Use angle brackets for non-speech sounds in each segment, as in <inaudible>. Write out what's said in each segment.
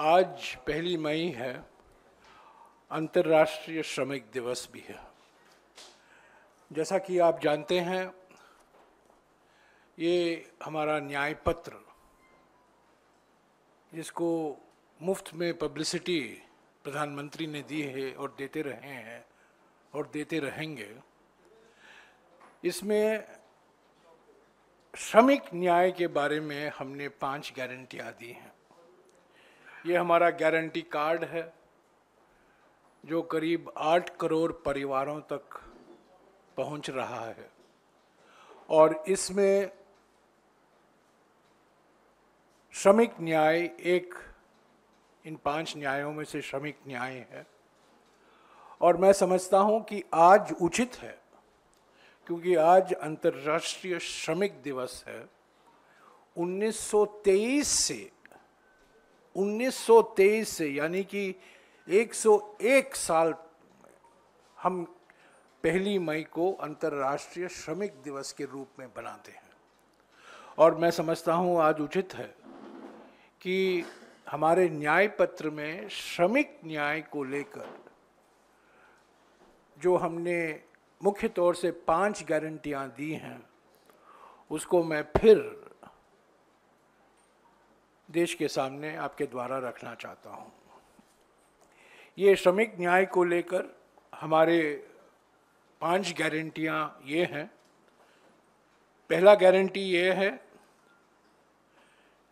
आज पहली मई है अंतर्राष्ट्रीय श्रमिक दिवस भी है जैसा कि आप जानते हैं ये हमारा न्याय पत्र जिसको मुफ्त में पब्लिसिटी प्रधानमंत्री ने दी है और देते रहे हैं और देते रहेंगे इसमें श्रमिक न्याय के बारे में हमने पांच गारंटियां दी हैं ये हमारा गारंटी कार्ड है जो करीब आठ करोड़ परिवारों तक पहुंच रहा है और इसमें श्रमिक न्याय एक इन पांच न्यायों में से श्रमिक न्याय है और मैं समझता हूं कि आज उचित है क्योंकि आज अंतर्राष्ट्रीय श्रमिक दिवस है 1923 से 1923 से यानी कि 101 साल हम पहली मई को अंतर्राष्ट्रीय श्रमिक दिवस के रूप में बनाते हैं और मैं समझता हूँ आज उचित है कि हमारे न्याय पत्र में श्रमिक न्याय को लेकर जो हमने मुख्य तौर से पांच गारंटियां दी हैं उसको मैं फिर देश के सामने आपके द्वारा रखना चाहता हूँ ये श्रमिक न्याय को लेकर हमारे पांच गारंटियाँ ये हैं पहला गारंटी ये है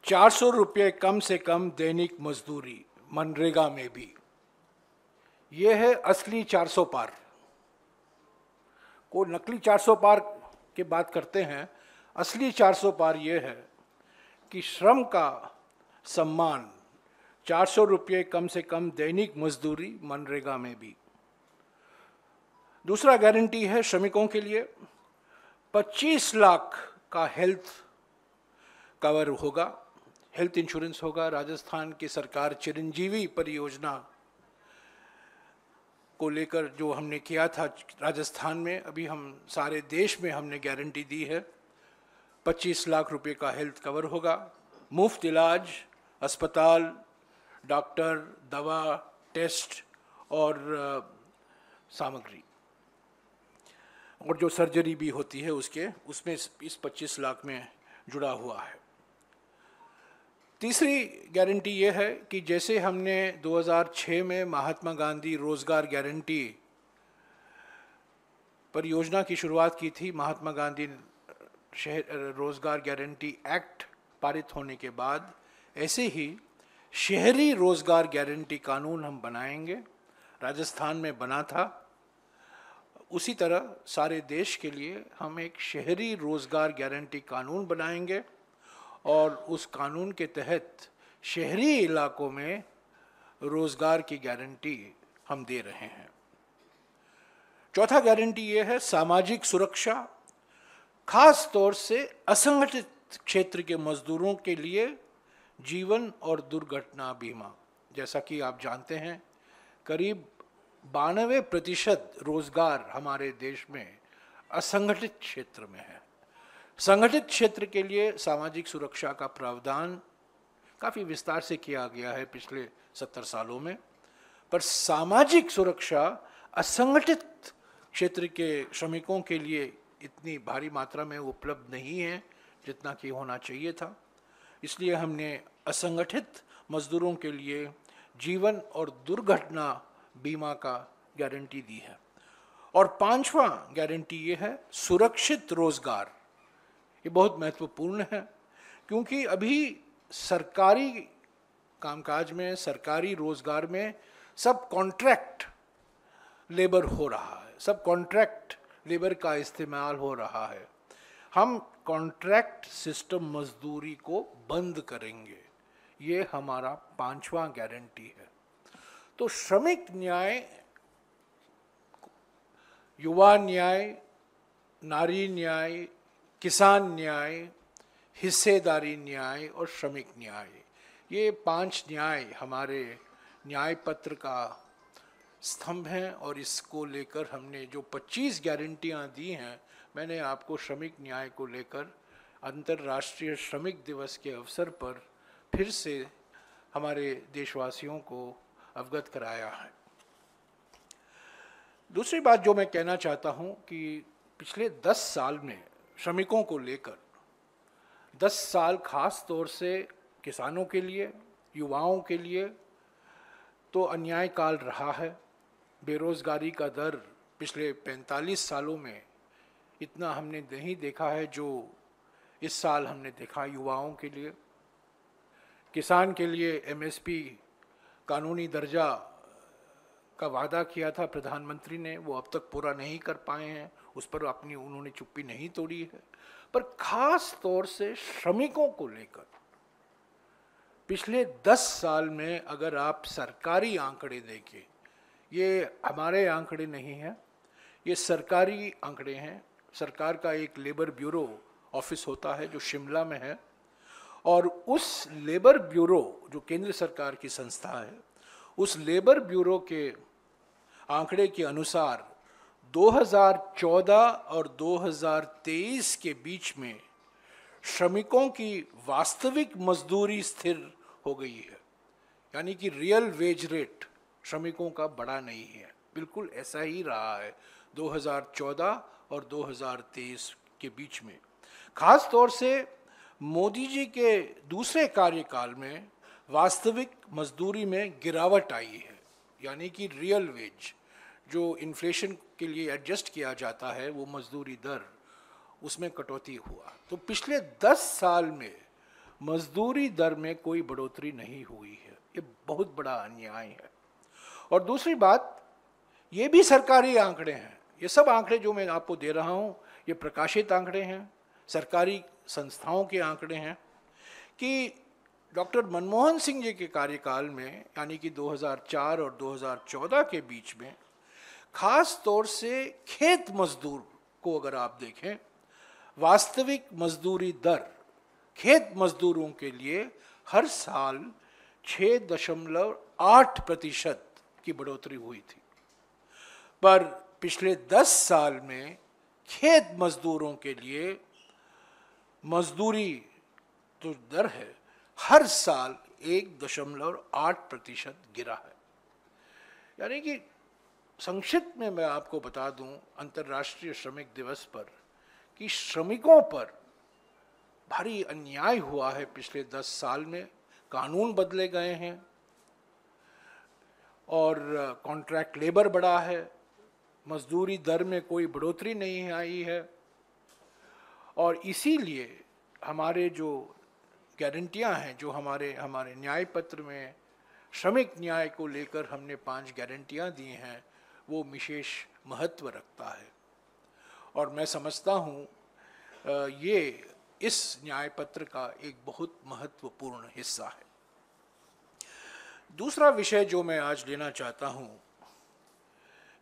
चार सौ रुपये कम से कम दैनिक मजदूरी मनरेगा में भी ये है असली चार सौ पार को नकली चार सौ पार की बात करते हैं असली चार सौ पार ये है कि श्रम का सम्मान चार सौ रुपये कम से कम दैनिक मजदूरी मनरेगा में भी दूसरा गारंटी है श्रमिकों के लिए 25 लाख का हेल्थ कवर होगा हेल्थ इंश्योरेंस होगा राजस्थान की सरकार चिरंजीवी परियोजना को लेकर जो हमने किया था राजस्थान में अभी हम सारे देश में हमने गारंटी दी है 25 लाख रुपए का हेल्थ कवर होगा मुफ्त इलाज अस्पताल डॉक्टर दवा टेस्ट और सामग्री और जो सर्जरी भी होती है उसके उसमें इस पच्चीस लाख में जुड़ा हुआ है तीसरी गारंटी ये है कि जैसे हमने 2006 में महात्मा गांधी रोज़गार गारंटी परियोजना की शुरुआत की थी महात्मा गांधी शहर रोज़गार गारंटी एक्ट पारित होने के बाद ऐसे ही शहरी रोजगार गारंटी कानून हम बनाएंगे राजस्थान में बना था उसी तरह सारे देश के लिए हम एक शहरी रोजगार गारंटी कानून बनाएंगे और उस कानून के तहत शहरी इलाकों में रोजगार की गारंटी हम दे रहे हैं चौथा गारंटी ये है सामाजिक सुरक्षा खास तौर से असंगठित क्षेत्र के मजदूरों के लिए जीवन और दुर्घटना बीमा जैसा कि आप जानते हैं करीब बानवे प्रतिशत रोजगार हमारे देश में असंगठित क्षेत्र में है संगठित क्षेत्र के लिए सामाजिक सुरक्षा का प्रावधान काफ़ी विस्तार से किया गया है पिछले सत्तर सालों में पर सामाजिक सुरक्षा असंगठित क्षेत्र के श्रमिकों के लिए इतनी भारी मात्रा में उपलब्ध नहीं है जितना कि होना चाहिए था इसलिए हमने असंगठित मजदूरों के लिए जीवन और दुर्घटना बीमा का गारंटी दी है और पांचवा गारंटी ये है सुरक्षित रोजगार ये बहुत महत्वपूर्ण है क्योंकि अभी सरकारी कामकाज में सरकारी रोजगार में सब कॉन्ट्रैक्ट लेबर हो रहा है सब कॉन्ट्रैक्ट लेबर का इस्तेमाल हो रहा है हम कॉन्ट्रैक्ट सिस्टम मजदूरी को बंद करेंगे ये हमारा पांचवा गारंटी है तो श्रमिक न्याय युवा न्याय नारी न्याय किसान न्याय हिस्सेदारी न्याय और श्रमिक न्याय ये पांच न्याय हमारे न्याय पत्र का स्तंभ हैं और इसको लेकर हमने जो 25 गारंटियां दी हैं मैंने आपको श्रमिक न्याय को लेकर अंतर्राष्ट्रीय श्रमिक दिवस के अवसर पर फिर से हमारे देशवासियों को अवगत कराया है दूसरी बात जो मैं कहना चाहता हूं कि पिछले दस साल में श्रमिकों को लेकर दस साल खास तौर से किसानों के लिए युवाओं के लिए तो अन्याय काल रहा है बेरोज़गारी का दर पिछले 45 सालों में इतना हमने नहीं देखा है जो इस साल हमने देखा युवाओं के लिए किसान के लिए एमएसपी कानूनी दर्जा का वादा किया था प्रधानमंत्री ने वो अब तक पूरा नहीं कर पाए हैं उस पर अपनी उन्होंने चुप्पी नहीं तोड़ी है पर खास तौर से श्रमिकों को लेकर पिछले दस साल में अगर आप सरकारी आंकड़े देखें ये हमारे आंकड़े नहीं हैं ये सरकारी आंकड़े हैं सरकार का एक लेबर ब्यूरो ऑफिस होता है जो शिमला में है और उस लेबर ब्यूरो जो केंद्र सरकार की संस्था है उस लेबर ब्यूरो के आंकड़े के अनुसार 2014 और 2023 के बीच में श्रमिकों की वास्तविक मजदूरी स्थिर हो गई है यानी कि रियल वेज रेट श्रमिकों का बड़ा नहीं है बिल्कुल ऐसा ही रहा है 2014 और 2023 के बीच में खास तौर से मोदी जी के दूसरे कार्यकाल में वास्तविक मजदूरी में गिरावट आई है यानी कि रियल वेज जो इन्फ्लेशन के लिए एडजस्ट किया जाता है वो मजदूरी दर उसमें कटौती हुआ तो पिछले दस साल में मजदूरी दर में कोई बढ़ोतरी नहीं हुई है ये बहुत बड़ा अन्याय है और दूसरी बात ये भी सरकारी आंकड़े हैं ये सब आंकड़े जो मैं आपको दे रहा हूँ ये प्रकाशित आंकड़े हैं सरकारी संस्थाओं के आंकड़े हैं कि डॉक्टर मनमोहन सिंह जी के कार्यकाल में यानी कि 2004 और 2014 के बीच में खास तौर से खेत मजदूर को अगर आप देखें वास्तविक मजदूरी दर खेत मजदूरों के लिए हर साल छः दशमलव आठ प्रतिशत की बढ़ोतरी हुई थी पर पिछले दस साल में खेत मजदूरों के लिए मजदूरी जो तो दर है हर साल एक दशमलव आठ प्रतिशत गिरा है यानी कि संक्षिप्त में मैं आपको बता दूं अंतर्राष्ट्रीय श्रमिक दिवस पर कि श्रमिकों पर भारी अन्याय हुआ है पिछले दस साल में कानून बदले गए हैं और कॉन्ट्रैक्ट लेबर बढ़ा है मजदूरी दर में कोई बढ़ोतरी नहीं आई है और इसीलिए हमारे जो गारंटियां हैं जो हमारे हमारे न्याय पत्र में श्रमिक न्याय को लेकर हमने पांच गारंटियां दी हैं वो विशेष महत्व रखता है और मैं समझता हूँ ये इस न्याय पत्र का एक बहुत महत्वपूर्ण हिस्सा है दूसरा विषय जो मैं आज लेना चाहता हूँ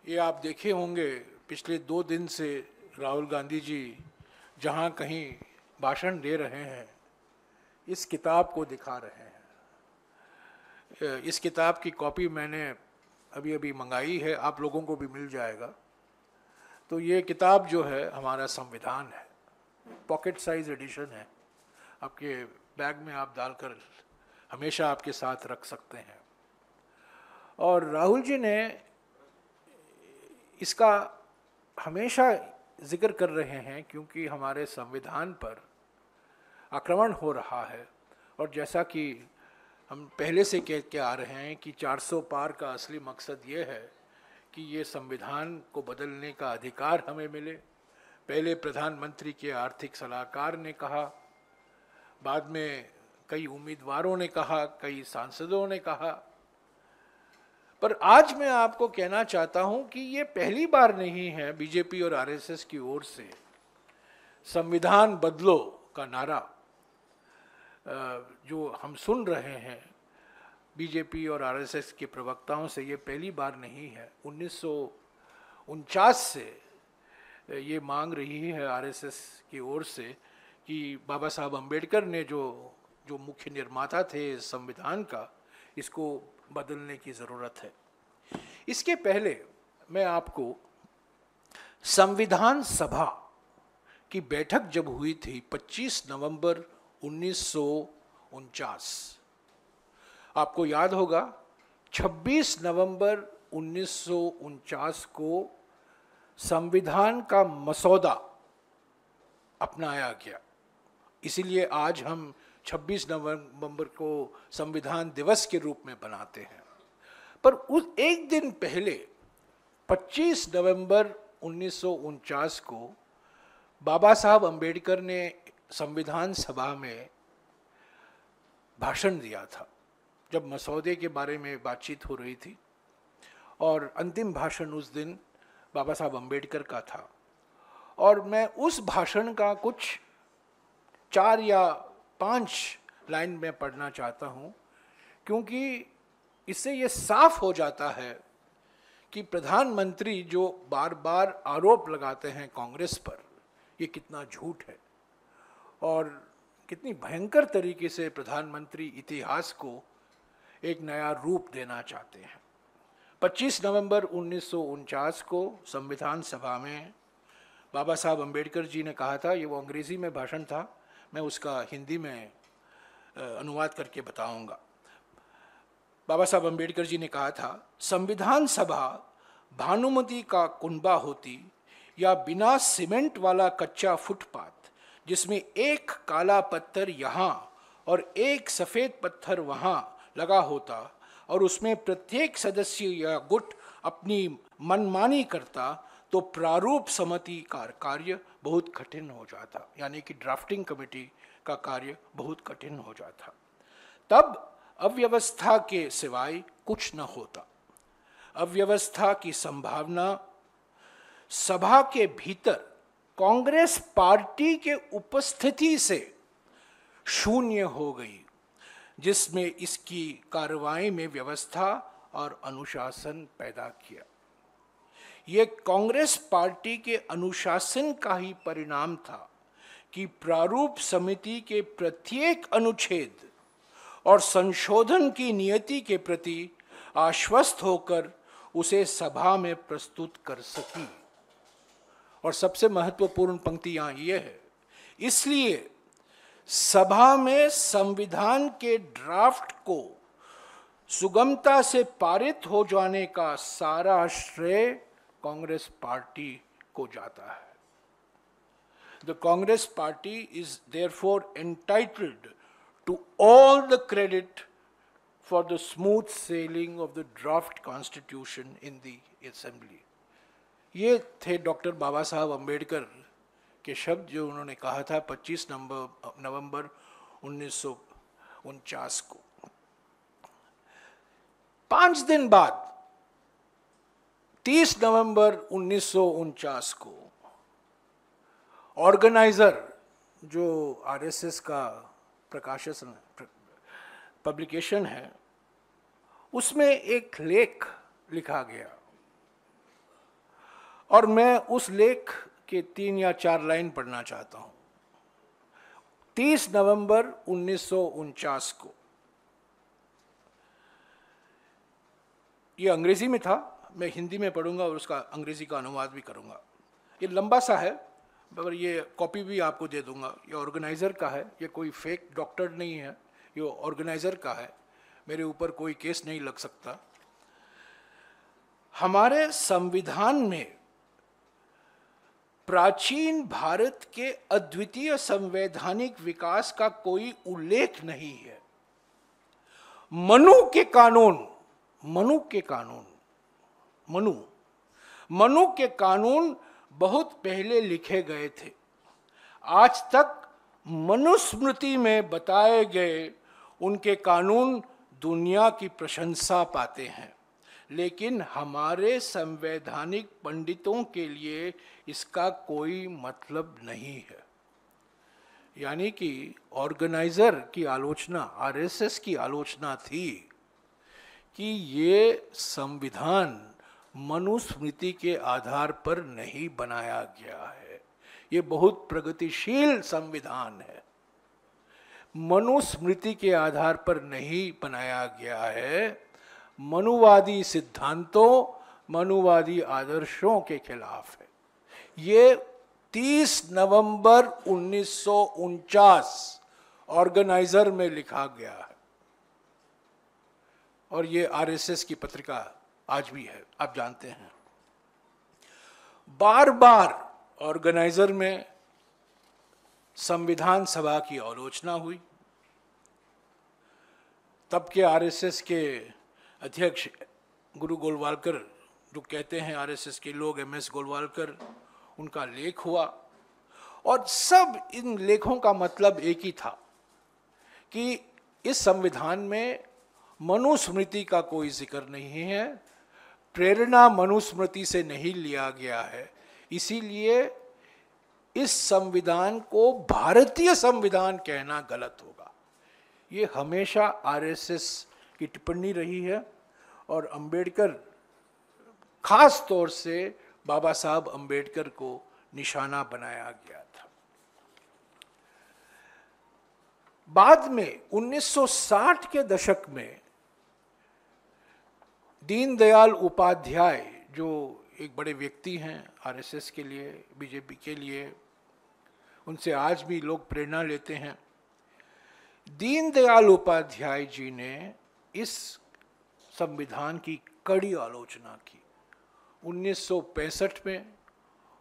ये आप देखे होंगे पिछले दो दिन से राहुल गांधी जी जहाँ कहीं भाषण दे रहे हैं इस किताब को दिखा रहे हैं इस किताब की कॉपी मैंने अभी अभी मंगाई है आप लोगों को भी मिल जाएगा तो ये किताब जो है हमारा संविधान है पॉकेट साइज एडिशन है आपके बैग में आप डालकर हमेशा आपके साथ रख सकते हैं और राहुल जी ने इसका हमेशा जिक्र कर रहे हैं क्योंकि हमारे संविधान पर आक्रमण हो रहा है और जैसा कि हम पहले से कह के आ रहे हैं कि 400 पार का असली मकसद ये है कि ये संविधान को बदलने का अधिकार हमें मिले पहले प्रधानमंत्री के आर्थिक सलाहकार ने कहा बाद में कई उम्मीदवारों ने कहा कई सांसदों ने कहा पर आज मैं आपको कहना चाहता हूं कि ये पहली बार नहीं है बीजेपी और आरएसएस की ओर से संविधान बदलो का नारा जो हम सुन रहे हैं बीजेपी और आरएसएस के प्रवक्ताओं से ये पहली बार नहीं है उन्नीस से ये मांग रही है आरएसएस की ओर से कि बाबा साहब अंबेडकर ने जो जो मुख्य निर्माता थे संविधान का इसको बदलने की ज़रूरत है इसके पहले मैं आपको संविधान सभा की बैठक जब हुई थी 25 नवंबर उन्नीस आपको याद होगा 26 नवंबर उन्नीस को संविधान का मसौदा अपनाया गया इसीलिए आज हम 26 नवंबर को संविधान दिवस के रूप में बनाते हैं पर उस एक दिन पहले 25 नवंबर उन्नीस को बाबा साहब अंबेडकर ने संविधान सभा में भाषण दिया था जब मसौदे के बारे में बातचीत हो रही थी और अंतिम भाषण उस दिन बाबा साहब अंबेडकर का था और मैं उस भाषण का कुछ चार या पांच लाइन में पढ़ना चाहता हूँ क्योंकि इससे ये साफ हो जाता है कि प्रधानमंत्री जो बार बार आरोप लगाते हैं कांग्रेस पर ये कितना झूठ है और कितनी भयंकर तरीके से प्रधानमंत्री इतिहास को एक नया रूप देना चाहते हैं 25 नवंबर उन्नीस को संविधान सभा में बाबा साहब अंबेडकर जी ने कहा था ये वो अंग्रेज़ी में भाषण था मैं उसका हिंदी में अनुवाद करके बताऊंगा बाबा साहब अम्बेडकर जी ने कहा था संविधान सभा भानुमति का कुंबा होती या बिना सीमेंट वाला कच्चा फुटपाथ जिसमें एक काला पत्थर यहाँ और एक सफ़ेद पत्थर वहाँ लगा होता और उसमें प्रत्येक सदस्य या गुट अपनी मनमानी करता तो प्रारूप समिति का कार्य बहुत कठिन हो जाता यानी कि ड्राफ्टिंग कमेटी का कार्य बहुत कठिन हो जाता तब अव्यवस्था के सिवाय कुछ न होता अव्यवस्था की संभावना सभा के भीतर कांग्रेस पार्टी के उपस्थिति से शून्य हो गई जिसमें इसकी कार्रवाई में व्यवस्था और अनुशासन पैदा किया ये कांग्रेस पार्टी के अनुशासन का ही परिणाम था कि प्रारूप समिति के प्रत्येक अनुच्छेद और संशोधन की नियति के प्रति आश्वस्त होकर उसे सभा में प्रस्तुत कर सकी और सबसे महत्वपूर्ण पंक्ति यहां यह है इसलिए सभा में संविधान के ड्राफ्ट को सुगमता से पारित हो जाने का सारा श्रेय कांग्रेस पार्टी को जाता है the Congress party is therefore entitled to all the credit for the smooth sailing of the draft constitution in the assembly ये थे डॉक्टर बाबा साहब अम्बेडकर के शब्द जो उन्होंने कहा था 25 नंबर नवंबर उन्नीस को पांच दिन बाद 30 नवंबर उन्नीस को ऑर्गेनाइजर जो आरएसएस का प्रकाशन पब्लिकेशन है उसमें एक लेख लिखा गया और मैं उस लेख के तीन या चार लाइन पढ़ना चाहता हूं 30 नवंबर उन्नीस को ये अंग्रेजी में था मैं हिंदी में पढ़ूंगा और उसका अंग्रेज़ी का अनुवाद भी करूंगा ये लंबा सा है पर ये कॉपी भी आपको दे दूंगा ये ऑर्गेनाइज़र का है ये कोई फेक डॉक्टर नहीं है ये ऑर्गेनाइज़र का है मेरे ऊपर कोई केस नहीं लग सकता हमारे संविधान में प्राचीन भारत के अद्वितीय संवैधानिक विकास का कोई उल्लेख नहीं है मनु के कानून मनु के कानून मनु मनु के कानून बहुत पहले लिखे गए थे आज तक मनुस्मृति में बताए गए उनके कानून दुनिया की प्रशंसा पाते हैं लेकिन हमारे संवैधानिक पंडितों के लिए इसका कोई मतलब नहीं है यानी कि ऑर्गेनाइजर की आलोचना आरएसएस की आलोचना थी कि ये संविधान मनुस्मृति के आधार पर नहीं बनाया गया है ये बहुत प्रगतिशील संविधान है मनुस्मृति के आधार पर नहीं बनाया गया है मनुवादी सिद्धांतों मनुवादी आदर्शों के खिलाफ है ये 30 नवंबर उन्नीस ऑर्गेनाइजर में लिखा गया है और ये आरएसएस की पत्रिका आज भी है आप जानते हैं बार बार ऑर्गेनाइजर में संविधान सभा की आलोचना हुई तब के आरएसएस के अध्यक्ष गुरु गोलवालकर जो कहते हैं आरएसएस के लोग एमएस गोलवालकर उनका लेख हुआ और सब इन लेखों का मतलब एक ही था कि इस संविधान में मनुस्मृति का कोई जिक्र नहीं है प्रेरणा मनुस्मृति से नहीं लिया गया है इसीलिए इस संविधान को भारतीय संविधान कहना गलत होगा ये हमेशा आरएसएस की टिप्पणी रही है और अंबेडकर खास तौर से बाबा साहब अंबेडकर को निशाना बनाया गया था बाद में 1960 के दशक में दीनदयाल उपाध्याय जो एक बड़े व्यक्ति हैं आरएसएस के लिए बीजेपी के लिए उनसे आज भी लोग प्रेरणा लेते हैं दीनदयाल उपाध्याय जी ने इस संविधान की कड़ी आलोचना की 1965 में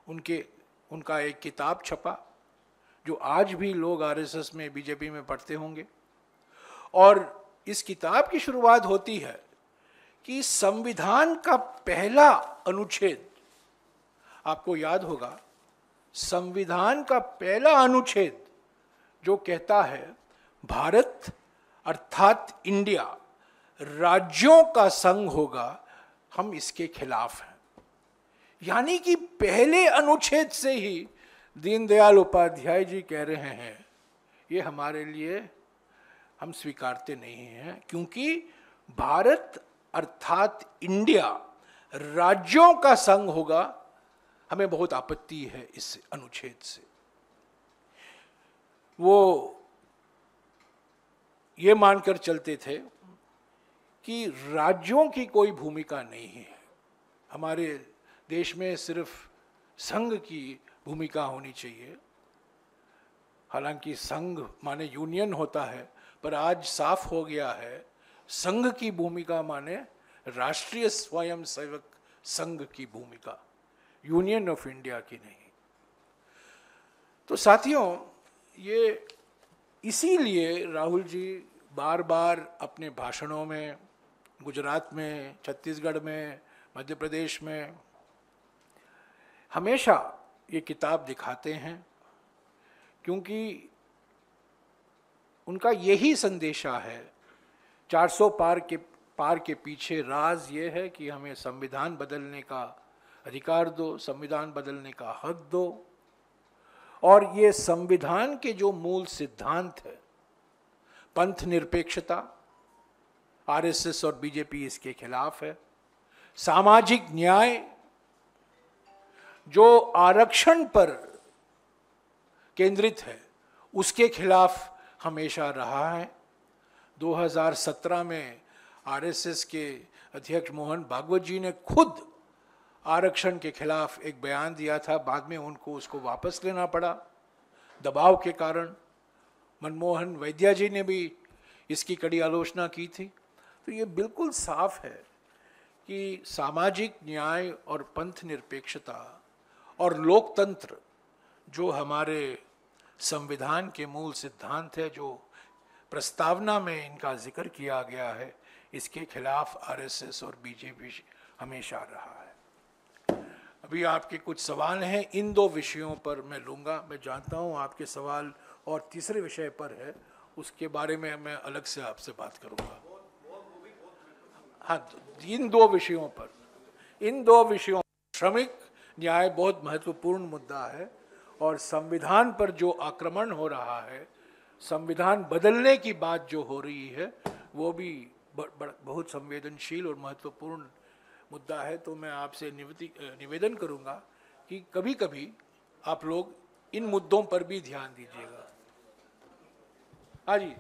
उनके उनका एक किताब छपा जो आज भी लोग आरएसएस में बीजेपी में पढ़ते होंगे और इस किताब की शुरुआत होती है कि संविधान का पहला अनुच्छेद आपको याद होगा संविधान का पहला अनुच्छेद जो कहता है भारत अर्थात इंडिया राज्यों का संघ होगा हम इसके खिलाफ हैं यानी कि पहले अनुच्छेद से ही दीनदयाल उपाध्याय जी कह रहे हैं ये हमारे लिए हम स्वीकारते नहीं हैं क्योंकि भारत अर्थात इंडिया राज्यों का संघ होगा हमें बहुत आपत्ति है इस अनुच्छेद से वो ये मानकर चलते थे कि राज्यों की कोई भूमिका नहीं है हमारे देश में सिर्फ संघ की भूमिका होनी चाहिए हालांकि संघ माने यूनियन होता है पर आज साफ हो गया है संघ की भूमिका माने राष्ट्रीय स्वयंसेवक संघ की भूमिका यूनियन ऑफ इंडिया की नहीं तो साथियों ये इसीलिए राहुल जी बार बार अपने भाषणों में गुजरात में छत्तीसगढ़ में मध्य प्रदेश में हमेशा ये किताब दिखाते हैं क्योंकि उनका यही संदेशा है 400 पार के पार के पीछे राज ये है कि हमें संविधान बदलने का अधिकार दो संविधान बदलने का हक दो और ये संविधान के जो मूल सिद्धांत है पंथ निरपेक्षता आरएसएस और बीजेपी इसके खिलाफ है सामाजिक न्याय जो आरक्षण पर केंद्रित है उसके खिलाफ हमेशा रहा है 2017 में आरएसएस के अध्यक्ष मोहन भागवत जी ने खुद आरक्षण के खिलाफ एक बयान दिया था बाद में उनको उसको वापस लेना पड़ा दबाव के कारण मनमोहन वैद्या जी ने भी इसकी कड़ी आलोचना की थी तो ये बिल्कुल साफ है कि सामाजिक न्याय और पंथ निरपेक्षता और लोकतंत्र जो हमारे संविधान के मूल सिद्धांत है जो प्रस्तावना में इनका जिक्र किया गया है इसके खिलाफ आरएसएस और बीजेपी हमेशा रहा है अभी आपके कुछ सवाल हैं इन दो विषयों पर मैं लूँगा मैं जानता हूँ आपके सवाल और तीसरे विषय पर है उसके बारे में मैं अलग से आपसे बात करूँगा हाँ इन दो विषयों पर इन दो विषयों श्रमिक न्याय बहुत महत्वपूर्ण मुद्दा है और संविधान पर जो आक्रमण हो रहा है संविधान बदलने की बात जो हो रही है वो भी बहुत संवेदनशील और महत्वपूर्ण मुद्दा है तो मैं आपसे निवेदन करूंगा कि कभी कभी आप लोग इन मुद्दों पर भी ध्यान दीजिएगा हाँ जी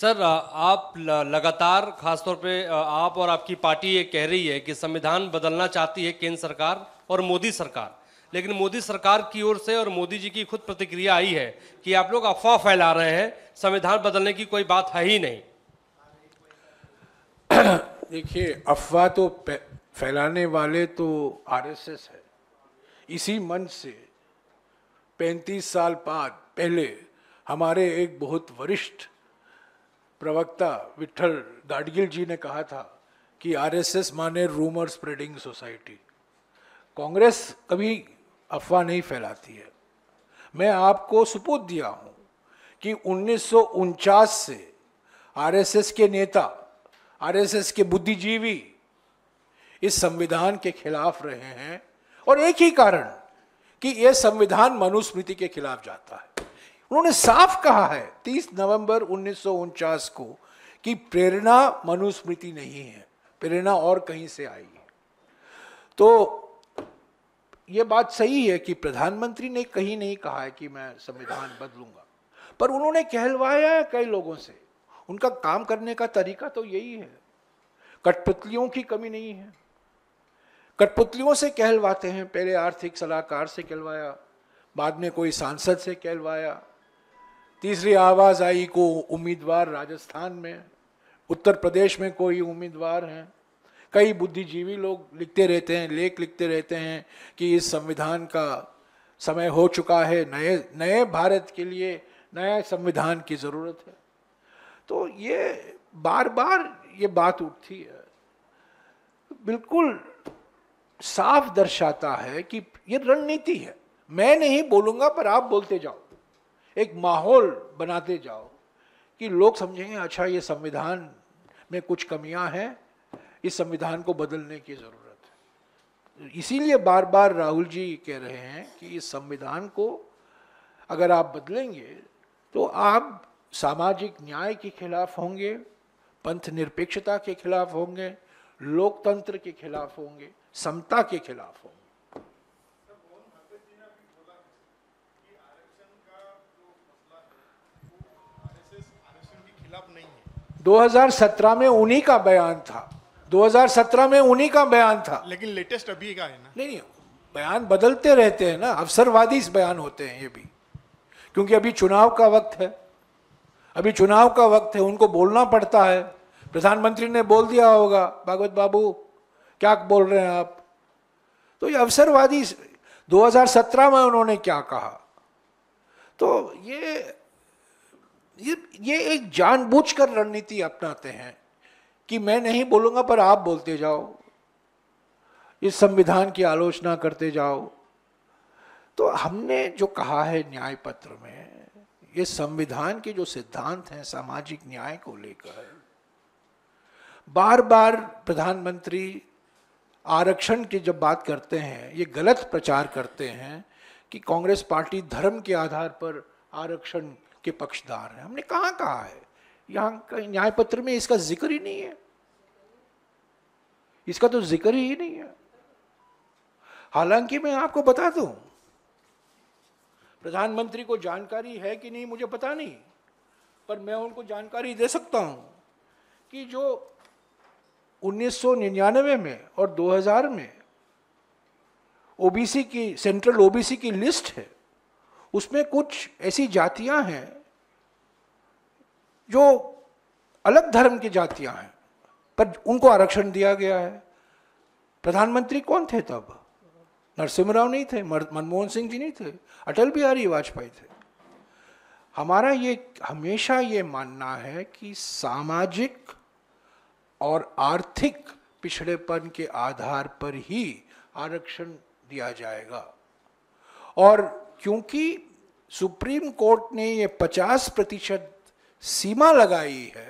सर आप लगातार खासतौर पे आप और आपकी पार्टी ये कह रही है कि संविधान बदलना चाहती है केंद्र सरकार और मोदी सरकार लेकिन मोदी सरकार की ओर से और मोदी जी की खुद प्रतिक्रिया आई है कि आप लोग अफवाह फैला रहे हैं संविधान बदलने की कोई बात है ही नहीं <clears throat> देखिए अफवाह तो फैलाने वाले तो आरएसएस है इसी मंच से 35 साल बाद पहले हमारे एक बहुत वरिष्ठ प्रवक्ता विठल गाडगिल जी ने कहा था कि आरएसएस माने रूमर स्प्रेडिंग सोसाइटी कांग्रेस कभी अफवाह नहीं फैलाती है मैं आपको सुपूत दिया हूँ कि उन्नीस से आरएसएस के नेता आरएसएस के बुद्धिजीवी इस संविधान के खिलाफ रहे हैं और एक ही कारण कि यह संविधान मनुस्मृति के खिलाफ जाता है उन्होंने साफ कहा है 30 नवंबर उन्नीस को कि प्रेरणा मनुस्मृति नहीं है प्रेरणा और कहीं से आई है तो ये बात सही है कि प्रधानमंत्री ने कहीं नहीं कहा है कि मैं संविधान बदलूंगा पर उन्होंने कहलवाया है कई लोगों से उनका काम करने का तरीका तो यही है कठपुतलियों की कमी नहीं है कठपुतलियों से कहलवाते हैं पहले आर्थिक सलाहकार से कहलवाया बाद में कोई सांसद से कहलवाया तीसरी आवाज़ आई को उम्मीदवार राजस्थान में उत्तर प्रदेश में कोई उम्मीदवार हैं कई बुद्धिजीवी लोग लिखते रहते हैं लेख लिखते रहते हैं कि इस संविधान का समय हो चुका है नए नए भारत के लिए नए संविधान की ज़रूरत है तो ये बार बार ये बात उठती है बिल्कुल साफ दर्शाता है कि ये रणनीति है मैं नहीं बोलूँगा पर आप बोलते जाओ एक माहौल बनाते जाओ कि लोग समझेंगे अच्छा ये संविधान में कुछ कमियां हैं इस संविधान को बदलने की ज़रूरत है इसीलिए बार बार राहुल जी कह रहे हैं कि इस संविधान को अगर आप बदलेंगे तो आप सामाजिक न्याय के खिलाफ होंगे पंथ निरपेक्षता के खिलाफ होंगे लोकतंत्र के खिलाफ होंगे समता के खिलाफ होंगे दो हजार सत्रह में उन्हीं का बयान था 2017 में उन्हीं का बयान था लेकिन लेटेस्ट अभी का है ना नहीं नहीं बयान बदलते रहते हैं ना अवसरवादी बयान होते हैं ये भी क्योंकि अभी चुनाव का वक्त है अभी चुनाव का वक्त है उनको बोलना पड़ता है प्रधानमंत्री ने बोल दिया होगा भागवत बाबू क्या बोल रहे हैं आप तो ये अवसरवादी 2017 में उन्होंने क्या कहा तो ये ये ये एक जानबूझकर रणनीति अपनाते हैं कि मैं नहीं बोलूंगा पर आप बोलते जाओ इस संविधान की आलोचना करते जाओ तो हमने जो कहा है न्याय पत्र में ये संविधान के जो सिद्धांत हैं सामाजिक न्याय को लेकर बार बार प्रधानमंत्री आरक्षण की जब बात करते हैं ये गलत प्रचार करते हैं कि कांग्रेस पार्टी धर्म के आधार पर आरक्षण के पक्षधार है हमने कहाँ कहा है यहां न्याय पत्र में इसका जिक्र ही नहीं है इसका तो जिक्र ही नहीं है हालांकि मैं आपको बता दूं प्रधानमंत्री को जानकारी है कि नहीं मुझे पता नहीं पर मैं उनको जानकारी दे सकता हूं कि जो 1999 में और 2000 में ओबीसी की सेंट्रल ओबीसी की लिस्ट है उसमें कुछ ऐसी जातियां हैं जो अलग धर्म की जातियां हैं पर उनको आरक्षण दिया गया है प्रधानमंत्री कौन थे तब नरसिम्ह राव नहीं थे मनमोहन सिंह जी नहीं थे अटल बिहारी वाजपेयी थे हमारा ये हमेशा ये मानना है कि सामाजिक और आर्थिक पिछड़ेपन के आधार पर ही आरक्षण दिया जाएगा और क्योंकि सुप्रीम कोर्ट ने ये 50 प्रतिशत सीमा लगाई है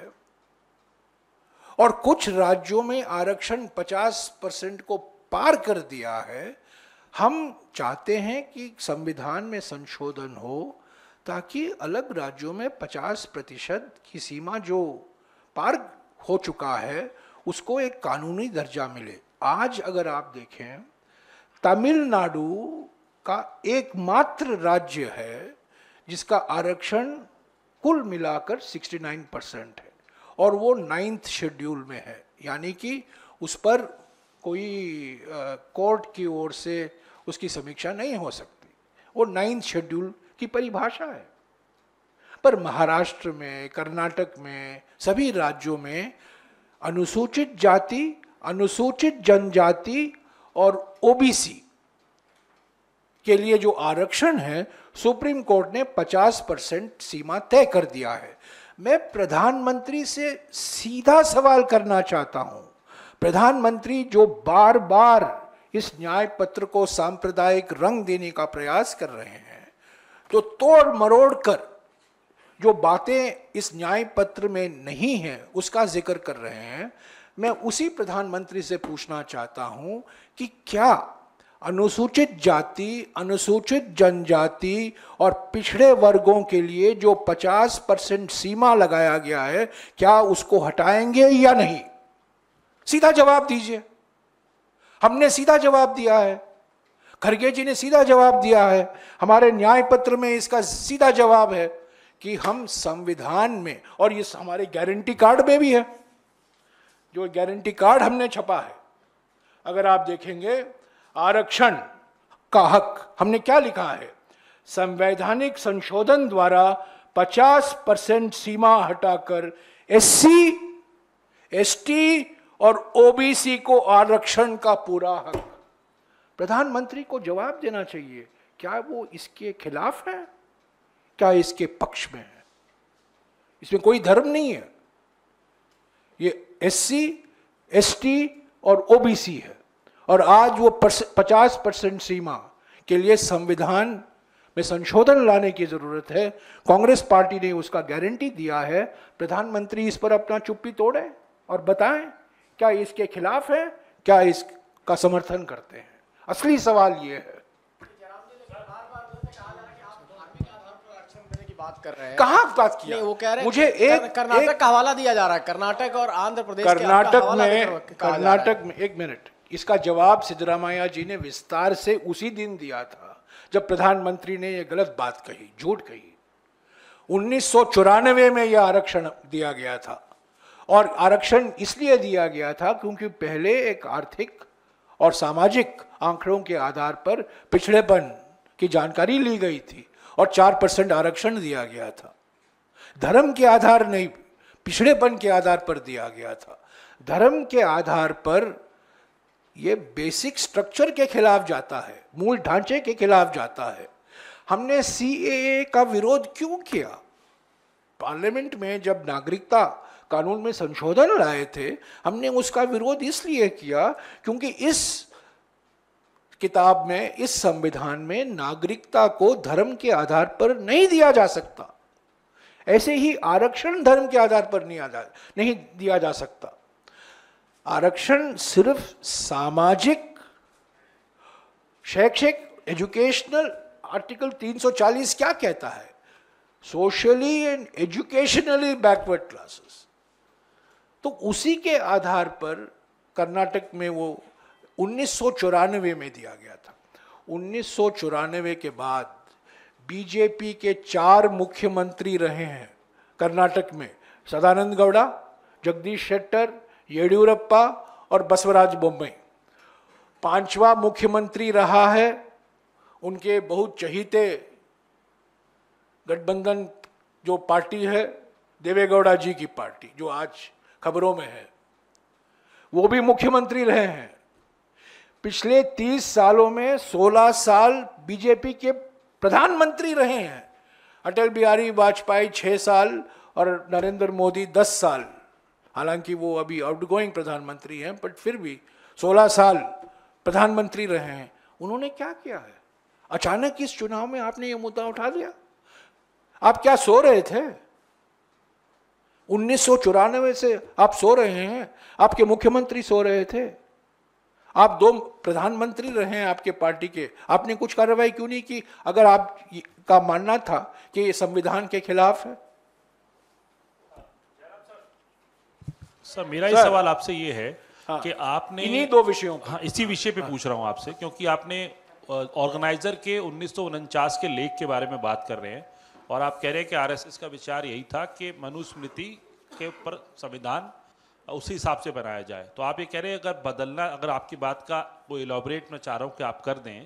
और कुछ राज्यों में आरक्षण 50 परसेंट को पार कर दिया है हम चाहते हैं कि संविधान में संशोधन हो ताकि अलग राज्यों में 50 प्रतिशत की सीमा जो पार हो चुका है उसको एक कानूनी दर्जा मिले आज अगर आप देखें तमिलनाडु का एकमात्र राज्य है जिसका आरक्षण कुल मिलाकर 69 परसेंट है और वो नाइन्थ शेड्यूल में है यानी कि उस पर कोई कोर्ट की ओर से उसकी समीक्षा नहीं हो सकती वो नाइन्थ शेड्यूल की परिभाषा है पर महाराष्ट्र में कर्नाटक में सभी राज्यों में अनुसूचित जाति अनुसूचित जनजाति और ओबीसी के लिए जो आरक्षण है सुप्रीम कोर्ट ने 50 परसेंट सीमा तय कर दिया है मैं प्रधानमंत्री से सीधा सवाल करना चाहता हूं प्रधानमंत्री जो बार बार इस न्याय पत्र को सांप्रदायिक रंग देने का प्रयास कर रहे हैं तो तोड़ मरोड़ कर जो बातें इस न्याय पत्र में नहीं है उसका जिक्र कर रहे हैं मैं उसी प्रधानमंत्री से पूछना चाहता हूं कि क्या अनुसूचित जाति अनुसूचित जनजाति और पिछड़े वर्गों के लिए जो 50 परसेंट सीमा लगाया गया है क्या उसको हटाएंगे या नहीं सीधा जवाब दीजिए हमने सीधा जवाब दिया है खड़गे जी ने सीधा जवाब दिया है हमारे न्याय पत्र में इसका सीधा जवाब है कि हम संविधान में और ये हमारे गारंटी कार्ड में भी है जो गारंटी कार्ड हमने छपा है अगर आप देखेंगे आरक्षण का हक हमने क्या लिखा है संवैधानिक संशोधन द्वारा 50 परसेंट सीमा हटाकर एससी, एसटी और ओबीसी को आरक्षण का पूरा हक प्रधानमंत्री को जवाब देना चाहिए क्या वो इसके खिलाफ है क्या इसके पक्ष में है इसमें कोई धर्म नहीं है ये एससी, एसटी और ओबीसी है और आज वो पचास परसेंट सीमा के लिए संविधान में संशोधन लाने की ज़रूरत है कांग्रेस पार्टी ने उसका गारंटी दिया है प्रधानमंत्री इस पर अपना चुप्पी तोड़े और बताएं क्या इसके खिलाफ है क्या इसका समर्थन करते हैं असली सवाल ये है कहा बात किया वो कह रहे मुझे एक कर्नाटक का हवाला दिया जा रहा है कर्नाटक और आंध्र प्रदेश कर्नाटक में कर्नाटक में एक मिनट इसका जवाब सिद्धरामाया जी ने विस्तार से उसी दिन दिया था जब प्रधानमंत्री ने यह गलत बात कही झूठ कही उन्नीस में यह आरक्षण दिया गया था और आरक्षण इसलिए दिया गया था क्योंकि पहले एक आर्थिक और सामाजिक आंकड़ों के आधार पर पिछड़ेपन की जानकारी ली गई थी और चार परसेंट आरक्षण दिया गया था धर्म के आधार नहीं पिछड़ेपन के आधार पर दिया गया था धर्म के आधार पर ये बेसिक स्ट्रक्चर के खिलाफ जाता है मूल ढांचे के खिलाफ जाता है हमने सी का विरोध क्यों किया पार्लियामेंट में जब नागरिकता कानून में संशोधन लाए थे हमने उसका विरोध इसलिए किया क्योंकि इस किताब में इस संविधान में नागरिकता को धर्म के आधार पर नहीं दिया जा सकता ऐसे ही आरक्षण धर्म के आधार पर नहीं आधार नहीं दिया जा सकता आरक्षण सिर्फ सामाजिक शैक्षिक एजुकेशनल आर्टिकल 340 क्या कहता है socially and educationally backward classes तो उसी के आधार पर कर्नाटक में वो उन्नीस में दिया गया था उन्नीस के बाद बीजेपी के चार मुख्यमंत्री रहे हैं कर्नाटक में सदानंद गौड़ा जगदीश शेट्टर येडियुरप्पा और बसवराज बोम्बई पांचवा मुख्यमंत्री रहा है उनके बहुत चहीते गठबंधन जो पार्टी है देवेगौड़ा जी की पार्टी जो आज खबरों में है वो भी मुख्यमंत्री रहे हैं पिछले तीस सालों में सोलह साल बीजेपी के प्रधानमंत्री रहे हैं अटल बिहारी वाजपेयी छः साल और नरेंद्र मोदी दस साल हालांकि वो अभी आउट गोइंग प्रधानमंत्री हैं बट फिर भी 16 साल प्रधानमंत्री रहे हैं उन्होंने क्या किया है अचानक इस चुनाव में आपने ये मुद्दा उठा लिया आप क्या सो रहे थे उन्नीस से आप सो रहे हैं आपके मुख्यमंत्री सो रहे थे आप दो प्रधानमंत्री रहे हैं आपके पार्टी के आपने कुछ कार्रवाई क्यों नहीं की अगर आप का मानना था कि ये संविधान के खिलाफ है सर मेरा सर, सवाल आपसे ये है हाँ, कि आपने इन्हीं दो विषयों हाँ इसी विषय पे हाँ, पूछ रहा हूँ आपसे क्योंकि आपने ऑर्गेनाइजर के उन्नीस के लेख के बारे में बात कर रहे हैं और आप कह रहे हैं कि आरएसएस का विचार यही था कि मनुस्मृति के ऊपर संविधान उसी हिसाब से बनाया जाए तो आप ये कह रहे हैं अगर बदलना अगर आपकी बात का वो इलाबोरेट मैं चाह रहा हूँ कि आप कर दें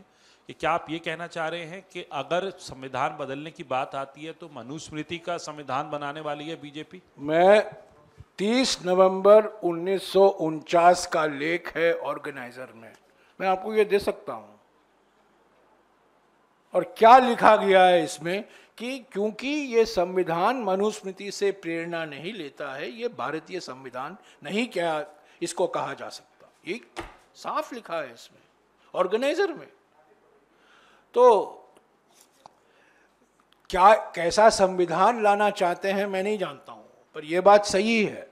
कि क्या आप ये कहना चाह रहे हैं कि अगर संविधान बदलने की बात आती है तो मनुस्मृति का संविधान बनाने वाली है बीजेपी मैं 30 नवंबर उन्नीस का लेख है ऑर्गेनाइजर में मैं आपको ये दे सकता हूं और क्या लिखा गया है इसमें कि क्योंकि ये संविधान मनुस्मृति से प्रेरणा नहीं लेता है ये भारतीय संविधान नहीं क्या इसको कहा जा सकता ये साफ लिखा है इसमें ऑर्गेनाइजर में तो क्या कैसा संविधान लाना चाहते हैं मैं नहीं जानता हूं पर यह बात सही है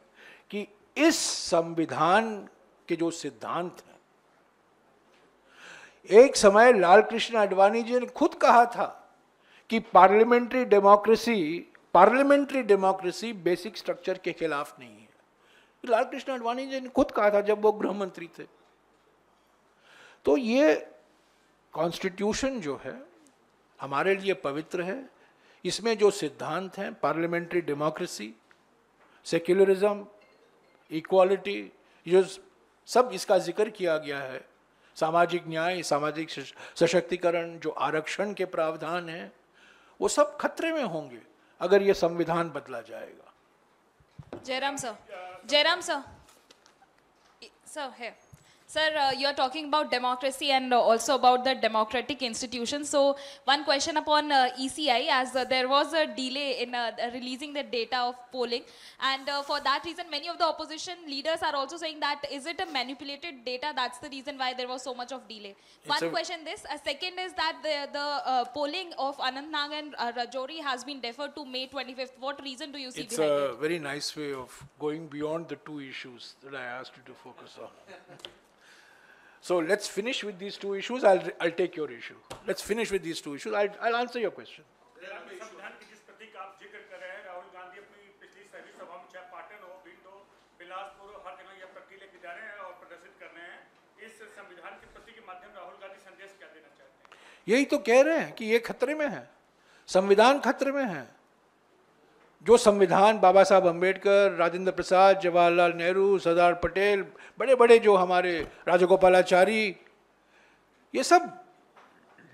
कि इस संविधान के जो सिद्धांत हैं एक समय लाल कृष्ण आडवाणी जी ने खुद कहा था कि parliamentary democracy parliamentary democracy basic structure के खिलाफ नहीं है लाल कृष्ण आडवाणी जी ने खुद कहा था जब वो गृह मंत्री थे तो ये कॉन्स्टिट्यूशन जो है हमारे लिए पवित्र है इसमें जो सिद्धांत हैं पार्लियामेंट्री डेमोक्रेसी सेक्युलरिज्म इक्वालिटी ये सब इसका जिक्र किया गया है सामाजिक न्याय सामाजिक सशक्तिकरण जो आरक्षण के प्रावधान हैं वो सब खतरे में होंगे अगर ये संविधान बदला जाएगा Jairam sir Jairam sir sir है Sir, uh, you're talking about democracy and uh, also about the democratic institutions. So, one question upon uh, ECI, as uh, there was a delay in uh, releasing the data of polling. And uh, for that reason, many of the opposition leaders are also saying that is it a manipulated data? That's the reason why there was so much of delay. It's one question this. A second is that the, the polling of Anantnag and Rajouri has been deferred to May 25th. What reason do you see it's behind it? It's a very nice way of going beyond the two issues that I asked you to focus on. <laughs> So let's finish with these two issues. I'll, I'll take your issue. Let's finish with these two issues. I'll, I'll answer your question. यही तो कह रहे हैं कि ये खतरे में है संविधान खतरे में है जो संविधान बाबा साहब अम्बेडकर राजेंद्र प्रसाद जवाहरलाल नेहरू सरदार पटेल बड़े बड़े जो हमारे राजगोपालाचारी ये सब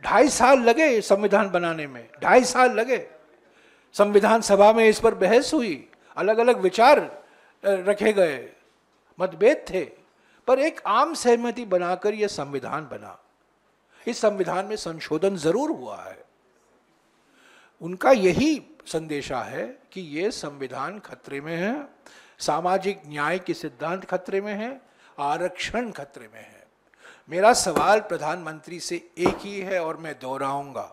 ढाई साल लगे संविधान बनाने में ढाई साल लगे संविधान सभा में इस पर बहस हुई अलग अलग विचार रखे गए मतभेद थे पर एक आम सहमति बनाकर यह संविधान बना इस संविधान में संशोधन जरूर हुआ है उनका यही संदेशा है कि ये संविधान खतरे में है सामाजिक न्याय के सिद्धांत खतरे में है आरक्षण खतरे में है मेरा सवाल प्रधानमंत्री से एक ही है और मैं दोहराऊंगा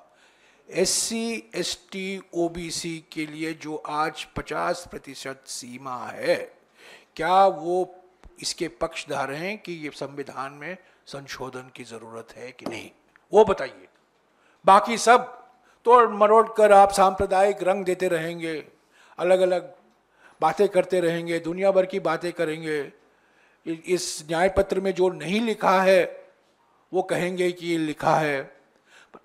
S C S T O B C के लिए जो आज 50 प्रतिशत सीमा है क्या वो इसके पक्षधार हैं कि ये संविधान में संशोधन की ज़रूरत है कि नहीं वो बताइए बाकी सब तोड़ मरोड़ कर आप सांप्रदायिक रंग देते रहेंगे अलग अलग बातें करते रहेंगे दुनिया भर की बातें करेंगे इस न्याय पत्र में जो नहीं लिखा है वो कहेंगे कि ये लिखा है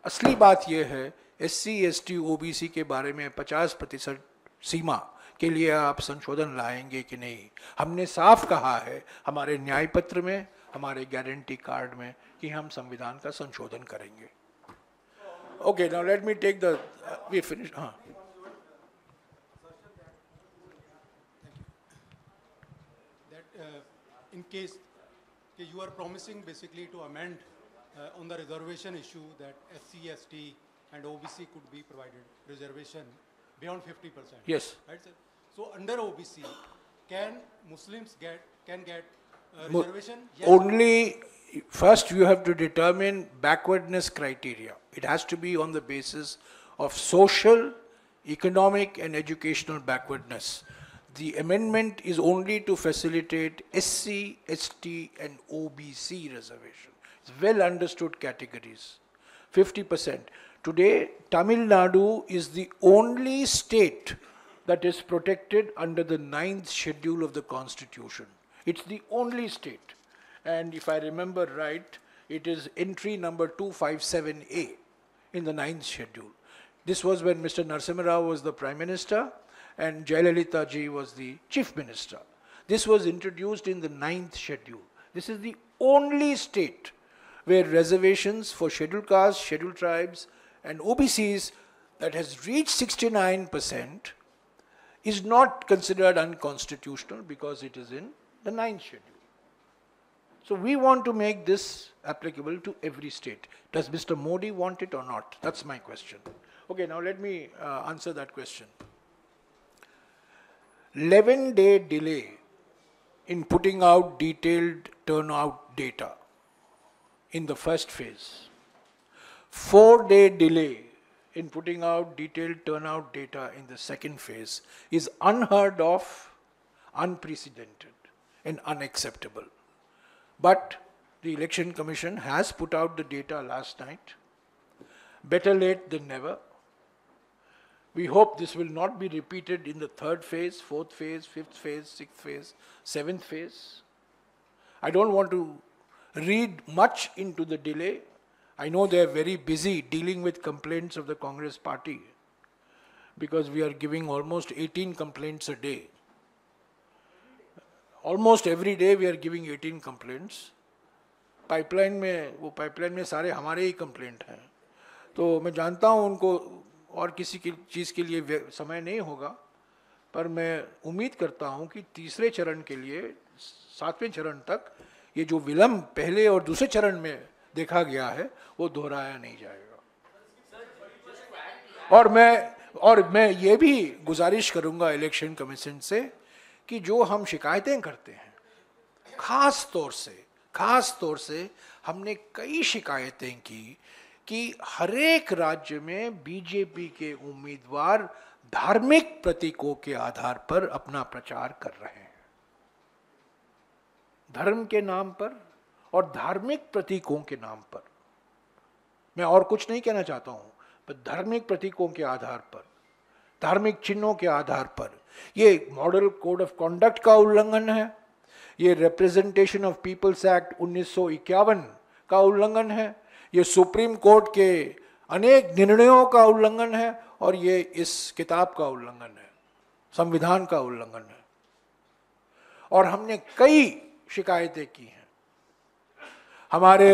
असली बात यह है S C S T O B C के बारे में पचास प्रतिशत सीमा के लिए आप संशोधन लाएंगे कि नहीं हमने साफ कहा है हमारे न्याय पत्र में हमारे गारंटी कार्ड में कि हम संविधान का संशोधन करेंगे Okay, now let me take the, uh, we finished. Huh. Uh, in case you are promising basically to amend uh, on the reservation issue that SC, ST and OBC could be provided reservation beyond 50%. Yes. Right, sir? So under OBC, can Muslims get, can get uh, reservation? Yes. Only first you have to determine backwardness criteria. It has to be on the basis of social, economic and educational backwardness. The amendment is only to facilitate SC, ST and OBC reservation. It's well understood categories. 50%. Today, Tamil Nadu is the only state that is protected under the ninth schedule of the constitution. It's the only state. And if I remember right, it is entry number 257A in the ninth schedule. This was when Mr. Narasimha Rao was the Prime Minister and Jayalalitha ji was the Chief Minister. This was introduced in the ninth schedule. This is the only state where reservations for scheduled castes, scheduled tribes and OBCs that has reached 69% is not considered unconstitutional because it is in the ninth schedule. So we want to make this applicable to every state. Does Mr. Modi want it or not? That's my question. Okay, now let me uh, answer that question. 11 day delay in putting out detailed turnout data in the first phase. 4 day delay in putting out detailed turnout data in the second phase is unheard of, unprecedented and unacceptable. But the Election Commission has put out the data last night. Better late than never. We hope this will not be repeated in the third phase, fourth phase, fifth phase, sixth phase, seventh phase. I don't want to read much into the delay. I know they are very busy dealing with complaints of the Congress party because we are giving almost 18 complaints a day. Almost every day we are giving eighteen complaints pipeline में वो pipeline में सारे हमारे ही complaint हैं तो मैं जानता हूँ उनको और किसी की चीज़ के लिए समय नहीं होगा पर मैं उम्मीद करता हूँ कि तीसरे चरण के लिए सातवें चरण तक ये जो विलम्ब पहले और दूसरे चरण में देखा गया है वो दोहराया नहीं जाएगा और मैं और मैं ये भी गुजारिश करूँगा इलेक्शन कमीशन से कि जो हम शिकायतें करते हैं खास तौर से खास तौर से हमने कई शिकायतें की कि हरेक राज्य में बीजेपी के उम्मीदवार धार्मिक प्रतीकों के आधार पर अपना प्रचार कर रहे हैं धर्म के नाम पर और धार्मिक प्रतीकों के नाम पर मैं और कुछ नहीं कहना चाहता हूं पर धार्मिक प्रतीकों के आधार पर धार्मिक चिन्हों के आधार पर ये मॉडल कोड ऑफ कॉन्डक्ट का उल्लंघन है ये रिप्रेजेंटेशन ऑफ पीपल्स एक्ट उन्नीस का उल्लंघन है ये सुप्रीम कोर्ट के अनेक निर्णयों का उल्लंघन है और ये इस किताब का उल्लंघन है संविधान का उल्लंघन है और हमने कई शिकायतें की हैं हमारे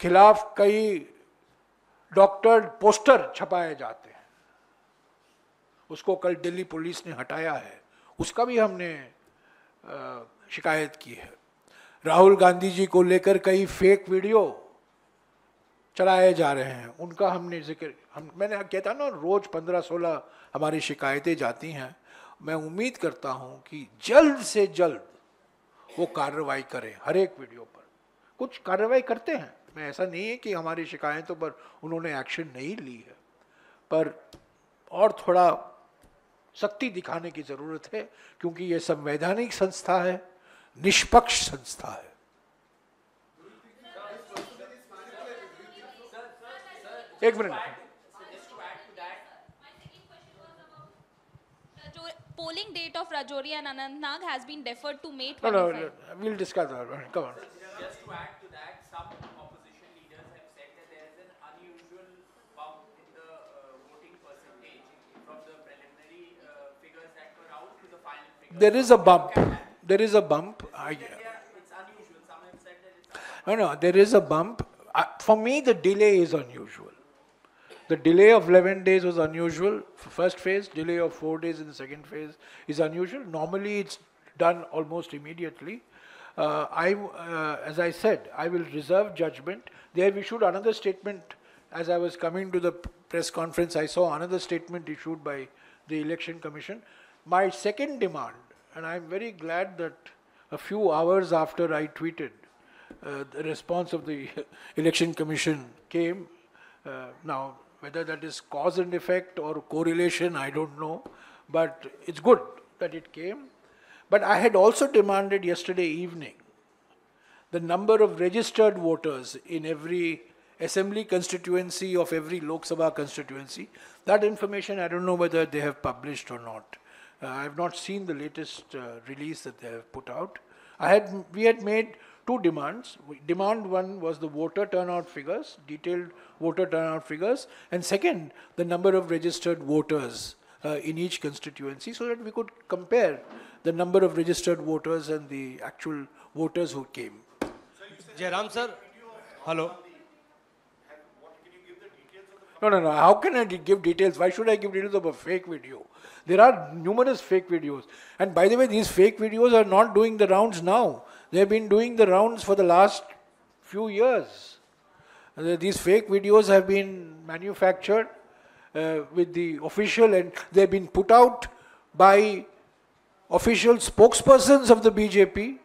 खिलाफ कई डॉक्टर पोस्टर छपाए जाते हैं उसको कल दिल्ली पुलिस ने हटाया है उसका भी हमने शिकायत की है राहुल गांधी जी को लेकर कई फेक वीडियो चलाए जा रहे हैं उनका हमने जिक्र हम मैंने कहता ना रोज़ पंद्रह सोलह हमारी शिकायतें जाती हैं मैं उम्मीद करता हूं कि जल्द से जल्द वो कार्रवाई करें हर एक वीडियो पर कुछ कार्रवाई करते हैं मैं ऐसा नहीं है कि हमारी शिकायतों पर उन्होंने एक्शन नहीं ली है पर और थोड़ा शक्ति दिखाने की जरूरत है क्योंकि ये संवैधानिक संस्था है निष्पक्ष संस्था है एक minute polling date of Rajoria and Anantnag has been deferred to May 25. No, no, no. we'll discuss that. Come on. Just to add to that, some there is a bump. There is a bump. no, no, there is a bump. Uh, for me, the delay is unusual. The delay of 11 days was unusual. First phase, delay of four days in the second phase is unusual. Normally, it's done almost immediately. Uh, I, uh, as I said, I will reserve judgment. They have issued another statement. As I was coming to the press conference, I saw another statement issued by the Election Commission. My second demand, and I'm very glad that a few hours after I tweeted, uh, the response of the <laughs> election commission came. Uh, now, whether that is cause and effect or correlation, I don't know, but it's good that it came. But I had also demanded yesterday evening the number of registered voters in every assembly constituency of every Lok Sabha constituency. That information, I don't know whether they have published or not. Uh, I've not seen the latest uh, release that they have put out. I had, we had made two demands. Demand one was the voter turnout figures, detailed voter turnout figures, and second, the number of registered voters uh, in each constituency so that we could compare the number of registered voters and the actual voters who came. Jairam sir, hello. No, no, no. How can I give details? Why should I give details of a fake video? There are numerous fake videos. And by the way, these fake videos are not doing the rounds now. They've been doing the rounds for the last few years. Uh, these fake videos have been manufactured uh, with the official and they've been put out by official spokespersons of the BJP.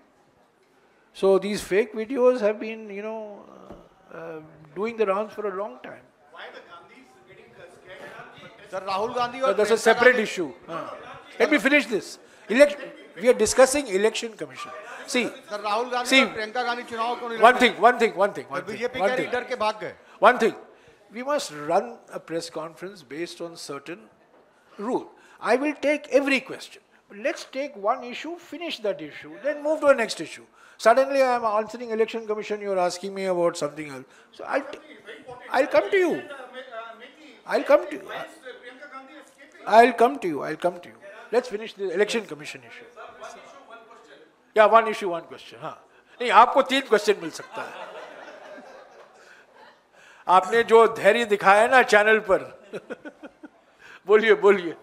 So these fake videos have been, you know, uh, uh doing the rounds for a long time. Sir, Rahul Gandhi or that's a separate issue. Let me finish this. we are discussing election commission. See, Sir, Rahul Gandhi see, Priyanka Gandhi Chunav ko one thing, one thing, one thing, one thing. one thing. One thing, we must run a press conference based on certain rule. I will take every question. Let's take one issue, finish that issue, then move to the next issue. Suddenly I am answering election commission, you are asking me about something else. So I'll, I'll come to you. I'll come to you. I'll come to you. I'll come to you. Let's finish the election commission issue. Sir, one one issue, question. Yeah, one issue, one question. हाँ नहीं आपको तीन question मिल सकता है आपने जो धैर्य दिखाया है ना चैनल पर बोलिए बोलिए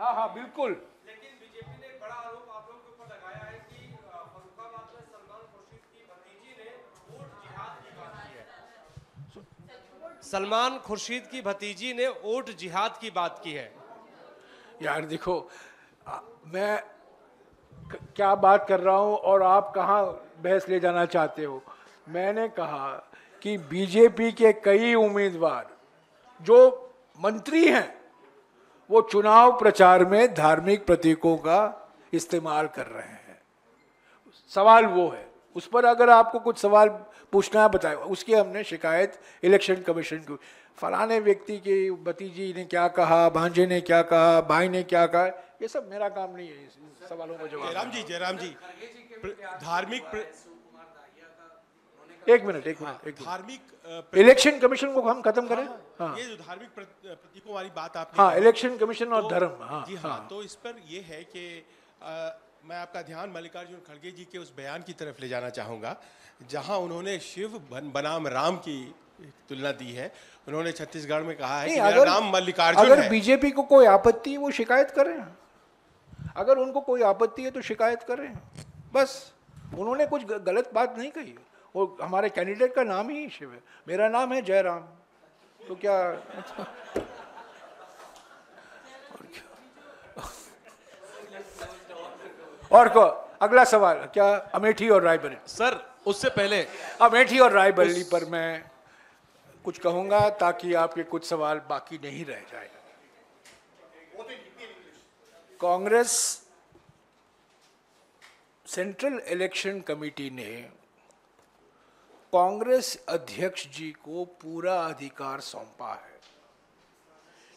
हाँ हाँ बिल्कुल सलमान खुर्शीद की भतीजी ने ओट जिहाद की बात की है यार देखो मैं क्या बात कर रहा हूँ और आप कहाँ बहस ले जाना चाहते हो मैंने कहा कि बीजेपी के कई उम्मीदवार जो मंत्री हैं वो चुनाव प्रचार में धार्मिक प्रतीकों का इस्तेमाल कर रहे हैं सवाल वो है उस पर अगर आपको कुछ सवाल पूछना है बताए उसकी हमने शिकायत इलेक्शन कमीशन को फलाने व्यक्ति के भतीजी ने क्या कहा भांजे ने क्या कहा भाई ने क्या कहा ये सब मेरा काम नहीं है सवालों का जवाब जयराम जी जयराम जी धार्मिक एक मिनट एक मिनट एक धार्मिक इलेक्शन कमीशन को हम खत्म करें हाँ, हाँ।, हाँ। ये जो धार्मिक प्रतीकों वाली बात आप हाँ इलेक्शन कमीशन और तो- धर्म हाँ, जी हाँ, हाँ, तो इस पर ये है कि मैं आपका ध्यान मल्लिकार्जुन खड़गे जी के उस बयान की तरफ ले जाना चाहूँगा जहाँ उन्होंने शिव बन, बनाम राम की तुलना दी है उन्होंने छत्तीसगढ़ में कहा है कि अगर, राम मल्लिकार्जुन अगर बीजेपी को कोई आपत्ति है वो शिकायत करें अगर उनको कोई आपत्ति है तो शिकायत करें बस उन्होंने कुछ गलत बात नहीं कही वो हमारे कैंडिडेट का नाम ही शिव है मेरा नाम है जयराम तो क्या और को अगला सवाल क्या अमेठी और रायबरेली सर उससे पहले अमेठी और रायबरेली उस... पर मैं कुछ कहूंगा ताकि आपके कुछ सवाल बाकी नहीं रह जाए कांग्रेस सेंट्रल इलेक्शन कमेटी ने कांग्रेस अध्यक्ष जी को पूरा अधिकार सौंपा है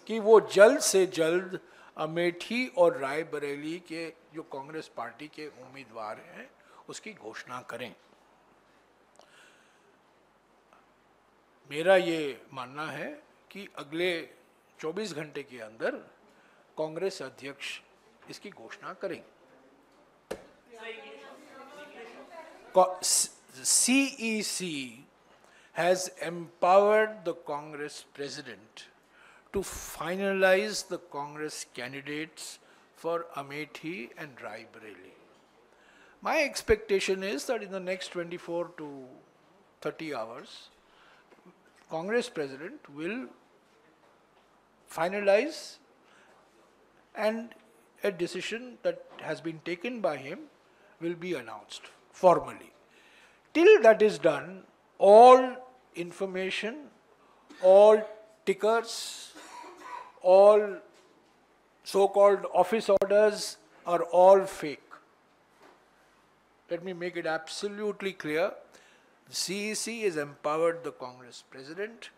कि वो जल्द से जल्द अमेठी और रायबरेली के जो कांग्रेस पार्टी के उम्मीदवार हैं उसकी घोषणा करें मेरा ये मानना है कि अगले 24 घंटे के अंदर कांग्रेस अध्यक्ष इसकी घोषणा करें E C has empowered the Congress president to finalize the Congress candidates for Amethi and Raebareli. My expectation is that in the next 24 to 30 hours, Congress President will finalize and a decision that has been taken by him will be announced formally. Till that is done, all information, all tickers, all so-called office orders are all fake. Let me make it absolutely clear. The CEC has empowered the Congress President.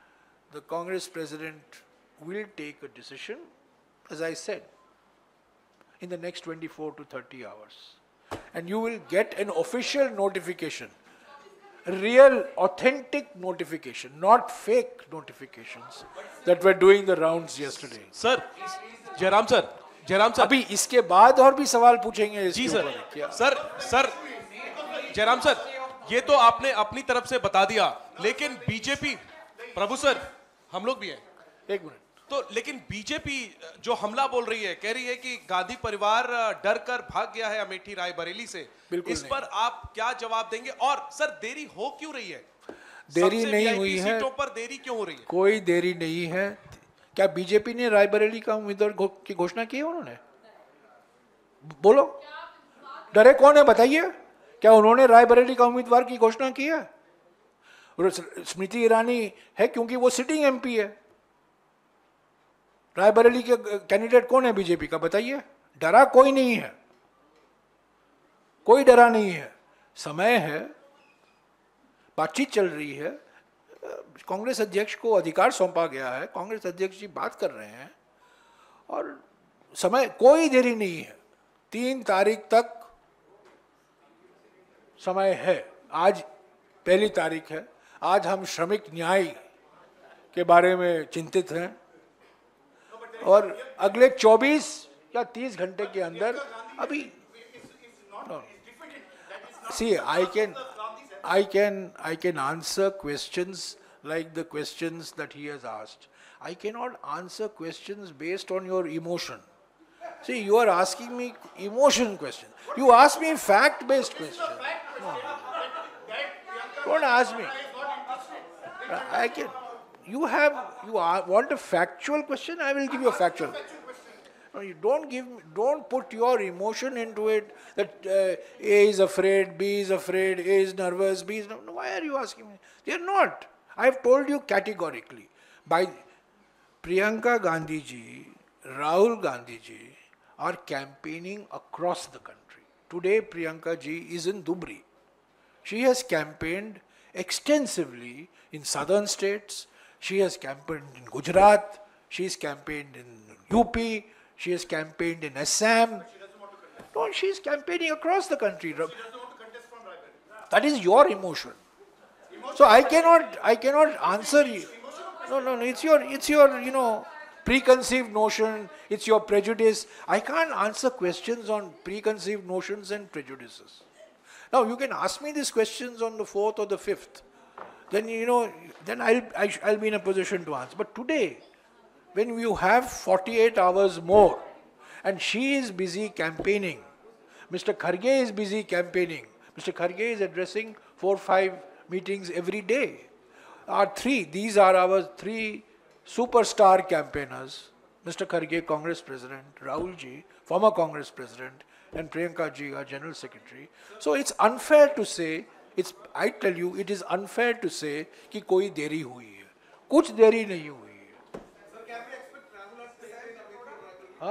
The Congress President will take a decision, as I said, in the next 24 to 30 hours. And you will get an official notification real, authentic notification, not fake notifications that were doing the rounds yesterday. Sir, Jairam sir, Jairam sir. abhi iske baad aur bhi sawal puchhenge ji sir sir sir jairam sir ye to aapne apni taraf se bata diya lekin bjp prabhu sir hum log bhi हैं ek minute तो लेकिन BJP जो हमला बोल रही है कह रही है कि गांधी परिवार डर कर भाग गया है अमेठी राय बरेली से इस पर आप क्या जवाब देंगे और सर देरी हो क्यों रही है देरी नहीं हुई है पर देरी क्यों हो रही है कोई देरी नहीं है क्या बीजेपी ने रायबरेली का उम्मीदवार की घोषणा की है उन्होंने बोलो डरे कौन है बताइए क्या उन्होंने रायबरेली का उम्मीदवार की घोषणा की है स्मृति ईरानी है क्योंकि वो सिटिंग एमपी है रायबरेली के कैंडिडेट कौन है बीजेपी का बताइए डरा कोई नहीं है कोई डरा नहीं है समय है बातचीत चल रही है कांग्रेस अध्यक्ष को अधिकार सौंपा गया है कांग्रेस अध्यक्ष जी बात कर रहे हैं और समय कोई देरी नहीं है तीन तारीख तक समय है आज पहली तारीख है आज हम श्रमिक न्याय के बारे में चिंतित हैं और अगले 24 या 30 घंटे के अंदर अभी see I can I can I can answer question like the question that he has asked I can not answer question based on your emotion see you are asking me emotion question you ask me fact based question don't ask me I can you have, you are, want a factual question? I will give you a factual. you don't give, don't put your emotion into it that uh, A is afraid, B is afraid, A is nervous, B is no. Why are you asking me? They are not. I have told you categorically. By Priyanka Gandhi ji, Rahul Gandhi ji are campaigning across the country. Today Priyanka ji is in Dubri. She has campaigned extensively in southern states, she has campaigned in Gujarat. She has campaigned in UP. She has campaigned in Assam. She no, she is campaigning across the country. That is your emotion. So I cannot, I cannot answer you. No, no, no. It's your, it's your, you know, preconceived notion. It's your prejudice. I can't answer questions on preconceived notions and prejudices. Now you can ask me these questions on the fourth or the fifth. Then you know, then I'll, I will be in a position to answer. But today, when you have 48 hours more, and she is busy campaigning, Mr. Kharge is busy campaigning, Mr. Kharge is addressing four five meetings every day. Our three, these are our three superstar campaigners, Mr. Kharge, Congress President, Rahul ji, former Congress President, and Priyanka ji, our General Secretary. So it's unfair to say I tell you, it is unfair to say to say कि कोई देरी हुई है कुछ <laughs>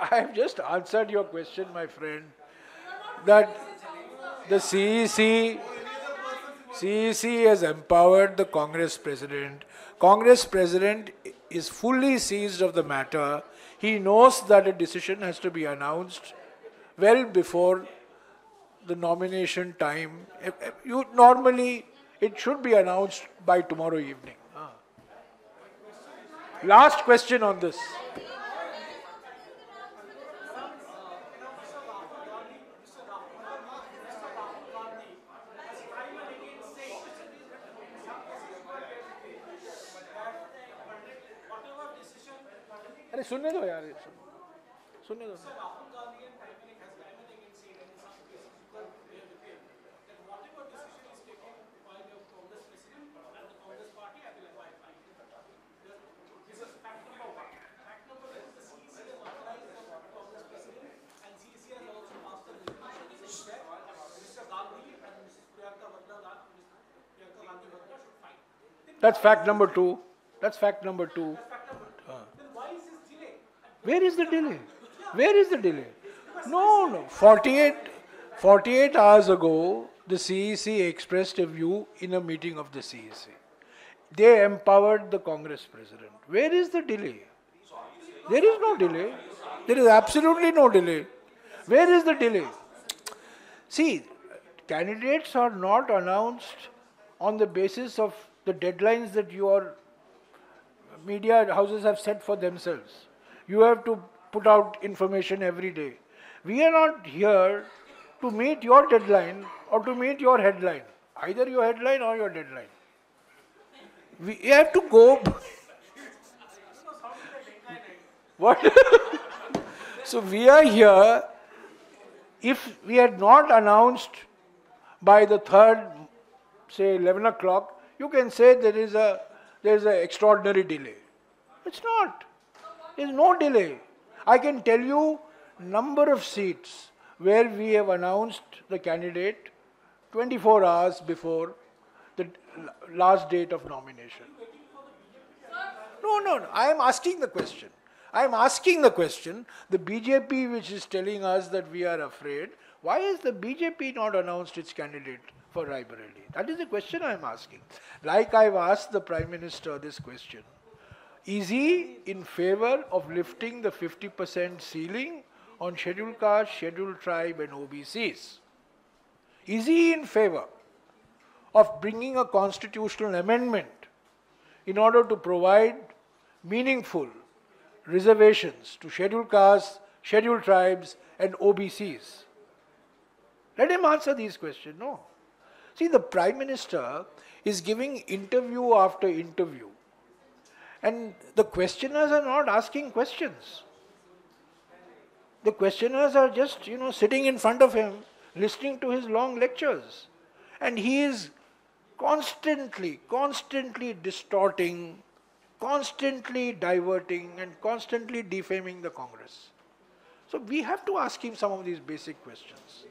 I have just answered your question, my friend, that the CEC has empowered the Congress president. Congress president is fully seized of the matter. He knows that a decision has to be announced well before the nomination time. You normally it should be announced by tomorrow evening. Ah. Last question on this. अरे सुनने दो यार सुनने दो That's fact number two. That's fact number two. Uh. Where is the delay? Where is the delay? No, no. 48, 48 hours ago, the CEC expressed a view in a meeting of the CEC. They empowered the Congress president. Where is the delay? There is no delay. There is absolutely no delay. Where is the delay? See, candidates are not announced on the basis of the deadlines that your media houses have set for themselves. You have to put out information every day. We are not here to meet your deadline or to meet your headline, either your headline or your deadline. We have to go. what? <laughs> so we are here. If we had not announced by the third, say 11 o'clock, you can say there is a there is an extraordinary delay. It's not. There's no delay. I can tell you number of seats where we have announced the candidate 24 hours before the last date of nomination. No, no, no. I am asking the question. I am asking the question. The BJP, which is telling us that we are afraid, why is the BJP not announced its candidate? for That is the question I'm asking. Like I've asked the Prime Minister this question. Is he in favor of lifting the 50% ceiling on scheduled caste, scheduled tribe and OBCs? Is he in favor of bringing a constitutional amendment in order to provide meaningful reservations to scheduled castes, scheduled tribes and OBCs? Let him answer these questions. No. See, the Prime Minister is giving interview after interview. And the questioners are not asking questions. The questioners are just, you know, sitting in front of him, listening to his long lectures. And he is constantly, constantly distorting, constantly diverting, and constantly defaming the Congress. So we have to ask him some of these basic questions.